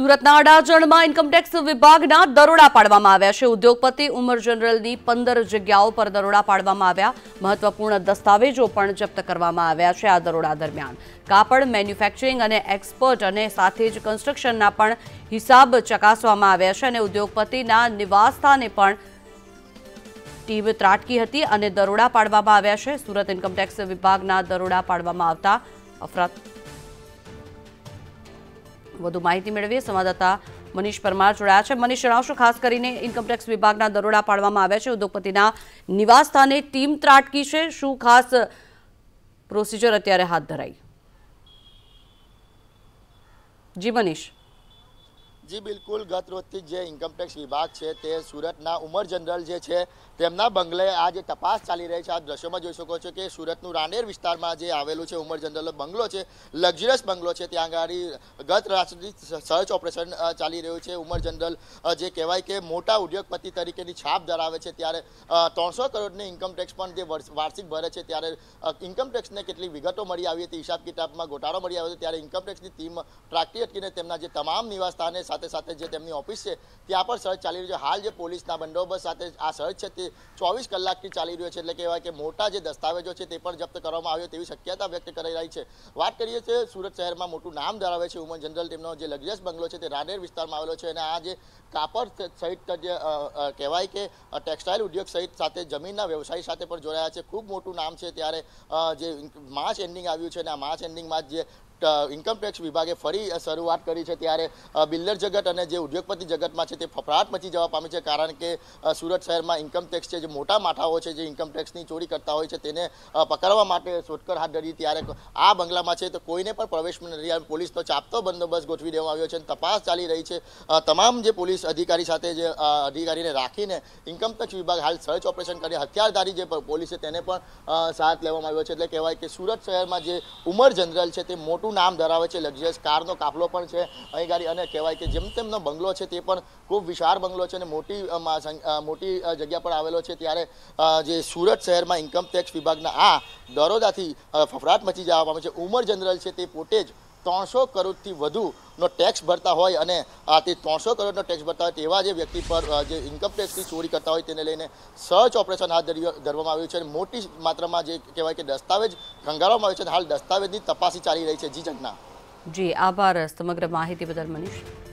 સુરતના અડાજણમાં ઇન્કમટેક્સ વિભાગના દરોડા પાડવામાં આવ્યા છે ઉદ્યોગપતિ ઉમર જનરલની પંદર જગ્યાઓ પર દરોડા પાડવામાં આવ્યા મહત્વપૂર્ણ દસ્તાવેજો પણ જપ્ત કરવામાં આવ્યા છે આ દરોડા દરમિયાન કાપડ મેન્યુફેક્ચરિંગ અને એક્સપર્ટ અને સાથે જ કન્સ્ટ્રક્શનના પણ હિસાબ ચકાસવામાં આવ્યા છે અને ઉદ્યોગપતિના નિવાસસ્થાને પણ ટીમ ત્રાટકી હતી અને દરોડા પાડવામાં આવ્યા છે સુરત ઇન્કમટેક્સ વિભાગના દરોડા પાડવામાં આવતા અફરાત વધુ માહિતી મેળવીએ સંવાદદાતા મનીષ પરમાર જોડાયા છે મનીષ જણાવશો ખાસ કરીને ઇન્કમટેક્સ વિભાગના દરોડા પાડવામાં આવ્યા છે ઉદ્યોગપતિના નિવાસ સ્થાને ટીમ ત્રાટકી છે શું ખાસ પ્રોસિજર અત્યારે હાથ ધરાઈ જી મનીષ જી બિલકુલ ગત રોજથી જે ઇન્કમટેક્સ વિભાગ છે તે સુરતના ઉમર જનરલ જે છે તેમના બંગલે આ જે તપાસ ચાલી રહી છે આ દ્રશ્યોમાં જોઈ શકો છો કે સુરતનું રાનેર વિસ્તારમાં જે આવેલું છે ઉમર જનરલનો બંગલો છે લક્ઝરિયસ બંગલો છે ત્યાં આગળ ગત રાત્રિ સર્ચ ઓપરેશન ચાલી રહ્યું છે ઉમર જનરલ જે કહેવાય કે મોટા ઉદ્યોગપતિ તરીકેની છાપ ધરાવે છે ત્યારે ત્રણસો કરોડની ઇન્કમટેક્સ પણ જે વાર્ષિક ભરે છે ત્યારે ઇન્કમટેક્સને કેટલી વિગતો મળી આવી હતી હિસાબ કિતાબમાં ગોટાળો મળી આવ્યો હતો ત્યારે ઇન્કમટેક્સની ટીમ ટ્રાકટી અટકીને તેમના જે તમામ નિવાસસ્થાને સાથે સાથે સાથે જે તેમની ઓફિસ છે ત્યાં પણ સર્ચ ચાલી રહ્યું છે હાલ જે પોલીસના બંદોબસ્ત સાથે આ સર્ચ છે તે ચોવીસ કલાકથી ચાલી રહ્યો છે એટલે કહેવાય કે મોટા જે દસ્તાવેજો છે તે પણ જપ્ત કરવામાં આવ્યો તેવી શક્યતા વ્યક્ત કરી રહી છે વાત કરીએ છીએ સુરત શહેરમાં મોટું નામ ધરાવે છે ઉમન જનરલ તેમનો જે લક્ઝરિયસ બંગલો છે તે રાનેર વિસ્તારમાં આવેલો છે અને આ જે કાપડ સહિત જે કહેવાય કે ટેક્સટાઇલ ઉદ્યોગ સહિત સાથે જમીનના વ્યવસાય સાથે પણ જોડાયા છે ખૂબ મોટું નામ છે ત્યારે જે માર્ચ એન્ડિંગ આવ્યું છે અને આ માર્ચ એન્ડિંગમાં જે ઇન્કમટેક્સ વિભાગે ફરી શરૂઆત કરી છે ત્યારે બિલ્ડર જગત અને જે ઉદ્યોગપતિ જગતમાં છે તે ફફડાટ મચી જવા પામી છે કારણ કે સુરત શહેરમાં ઇન્કમ છે જે મોટા માથાઓ છે જે ઇન્કમ ટેક્સની ચોરી કરતા હોય છે તેને પકડવા માટે શોધખોળ હાથ ધરી ત્યારે આ બંગલામાં છે તો કોઈને પણ પ્રવેશ નથી આવ્યો પોલીસનો ચાપતો બંદોબસ્ત ગોઠવી દેવામાં આવ્યો છે અને તપાસ ચાલી રહી છે તમામ જે પોલીસ અધિકારી સાથે જે અધિકારીને રાખીને ઇન્કમ ટેક્સ વિભાગ હાલ સર્ચ ઓપરેશન કરી હથિયારધારી જે પોલીસે તેને પણ સાથ લેવામાં આવ્યો છે એટલે કહેવાય કે સુરત શહેરમાં જે ઉમર જનરલ છે તે મોટું નામ ધરાવે છે લક્ઝરિયસ કારનો કાફલો પણ છે અહીં ગાડી અને કહેવાય કે જેમ તેમનો બંગલો છે તે પણ ખૂબ વિશાળ બંગલો છે અને મોટી મોટી જગ્યા પર આવેલો છે ત્યારે જે સુરત શહેરમાં ઇન્કમ ટેક્સ વિભાગના આ દરોદાથી ફફડાટ મચી જવા પામે છે ઉમર જનરલ છે તે પોતે જ ત્રણસો કરોડથી વધુનો ટેક્સ ભરતા હોય અને આ તે ત્રણસો કરોડનો ટેક્સ ભરતા હોય તેવા જે વ્યક્તિ પર જે ઇન્કમ ટેક્સની ચોરી કરતા હોય તેને લઈને સર્ચ ઓપરેશન હાથ ધરવામાં આવ્યું છે અને મોટી માત્રામાં જે કહેવાય કે દસ્તાવેજ ખંગાળવામાં આવ્યું છે હાલ દસ્તાવેજની તપાસી ચાલી રહી છે જી જગના જી આભાર સમગ્ર માહિતી બદલ મનીષ